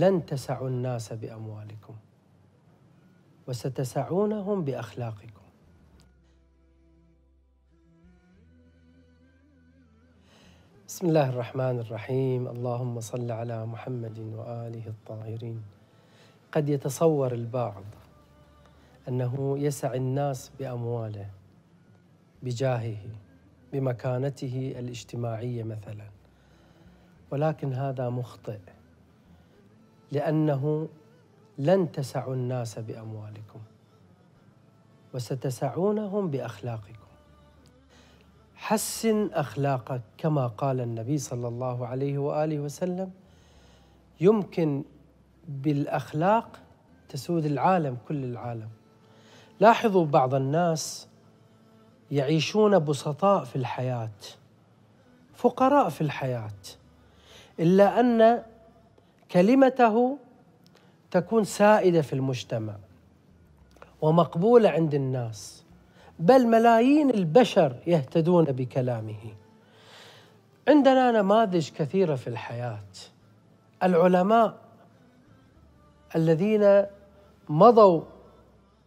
لن تسعوا الناس باموالكم وستسعونهم باخلاقكم بسم الله الرحمن الرحيم اللهم صل على محمد واله الطاهرين قد يتصور البعض انه يسع الناس بامواله بجاهه بمكانته الاجتماعيه مثلا ولكن هذا مخطئ لأنه لن تسعوا الناس بأموالكم وستسعونهم بأخلاقكم حسن أخلاقك كما قال النبي صلى الله عليه وآله وسلم يمكن بالأخلاق تسود العالم كل العالم لاحظوا بعض الناس يعيشون بسطاء في الحياة فقراء في الحياة إلا أن كلمته تكون سائده في المجتمع ومقبوله عند الناس بل ملايين البشر يهتدون بكلامه عندنا نماذج كثيره في الحياه العلماء الذين مضوا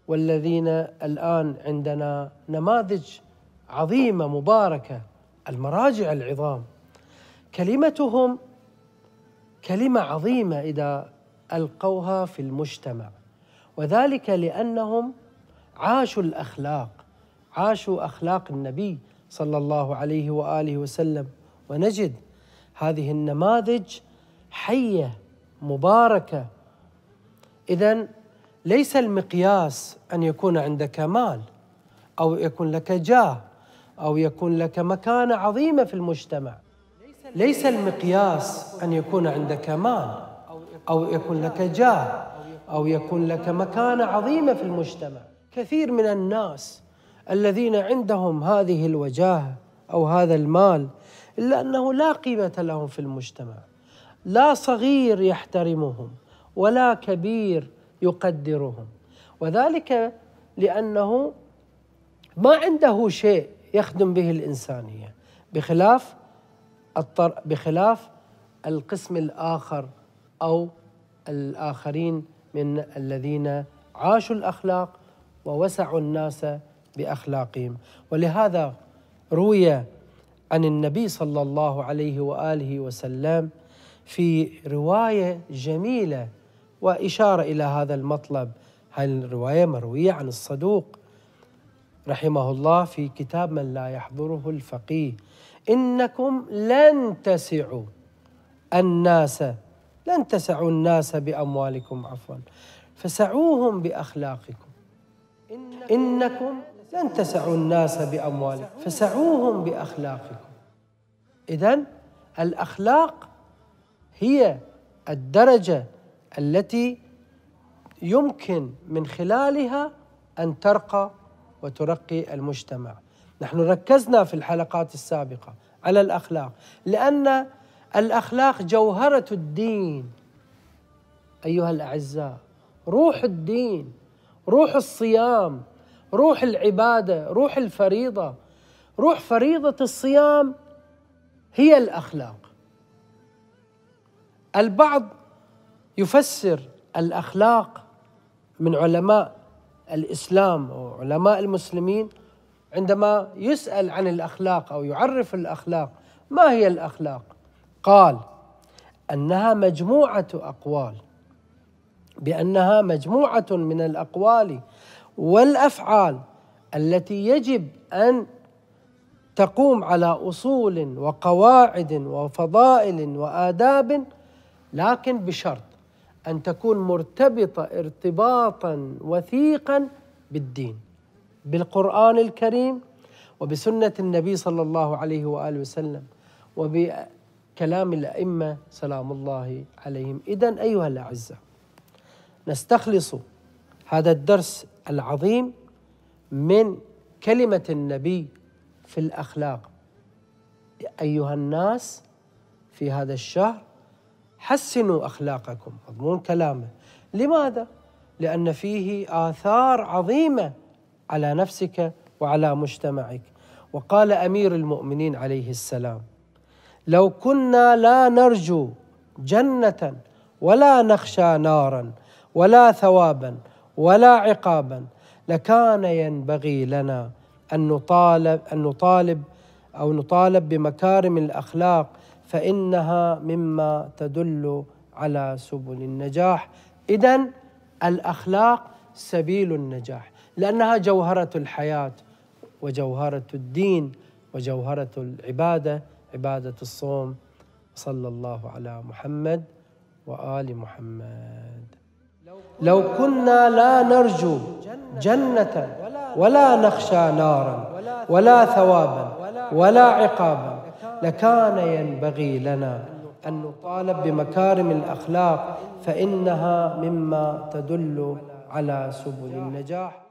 والذين الان عندنا نماذج عظيمه مباركه المراجع العظام كلمتهم كلمة عظيمة إذا ألقوها في المجتمع وذلك لأنهم عاشوا الأخلاق عاشوا أخلاق النبي صلى الله عليه وآله وسلم ونجد هذه النماذج حية مباركة إذا ليس المقياس أن يكون عندك مال أو يكون لك جاه أو يكون لك مكانة عظيمة في المجتمع ليس المقياس أن يكون عندك مال أو يكون لك جاه أو يكون لك مكانة عظيمة في المجتمع كثير من الناس الذين عندهم هذه الوجاهة أو هذا المال إلا أنه لا قيمة لهم في المجتمع لا صغير يحترمهم ولا كبير يقدرهم وذلك لأنه ما عنده شيء يخدم به الإنسانية بخلاف الطر... بخلاف القسم الآخر أو الآخرين من الذين عاشوا الأخلاق ووسعوا الناس بأخلاقهم ولهذا روي عن النبي صلى الله عليه وآله وسلم في رواية جميلة وإشارة إلى هذا المطلب هذه الرواية مروية عن الصدوق رحمه الله في كتاب من لا يحضره الفقيه إنكم لن تسعوا الناس لن تسعوا الناس بأموالكم عفوا فسعوهم بأخلاقكم إنكم لن تسعوا الناس بأموالكم فسعوهم بأخلاقكم إذا الأخلاق هي الدرجة التي يمكن من خلالها أن ترقى وترقي المجتمع نحن ركزنا في الحلقات السابقة على الأخلاق لأن الأخلاق جوهرة الدين أيها الأعزاء روح الدين روح الصيام روح العبادة روح الفريضة روح فريضة الصيام هي الأخلاق البعض يفسر الأخلاق من علماء الإسلام وعلماء المسلمين عندما يسأل عن الأخلاق أو يعرف الأخلاق ما هي الأخلاق؟ قال أنها مجموعة أقوال بأنها مجموعة من الأقوال والأفعال التي يجب أن تقوم على أصول وقواعد وفضائل وآداب لكن بشرط أن تكون مرتبطة ارتباطا وثيقا بالدين بالقرآن الكريم وبسنة النبي صلى الله عليه وآله وسلم وبكلام الأئمة سلام الله عليهم إذا أيها الاعزاء نستخلص هذا الدرس العظيم من كلمة النبي في الأخلاق أيها الناس في هذا الشهر حسنوا أخلاقكم مضمون كلامه لماذا؟ لأن فيه آثار عظيمة على نفسك وعلى مجتمعك وقال امير المؤمنين عليه السلام لو كنا لا نرجو جنه ولا نخشى نارا ولا ثوابا ولا عقابا لكان ينبغي لنا ان نطالب ان نطالب او نطالب بمكارم الاخلاق فانها مما تدل على سبل النجاح اذا الاخلاق سبيل النجاح لأنها جوهرة الحياة وجوهرة الدين وجوهرة العبادة عبادة الصوم صلى الله على محمد وآل محمد لو كنا لا نرجو جنة ولا نخشى نارا ولا ثوابا ولا عقابا لكان ينبغي لنا أن نطالب بمكارم الأخلاق فإنها مما تدل على سبل النجاح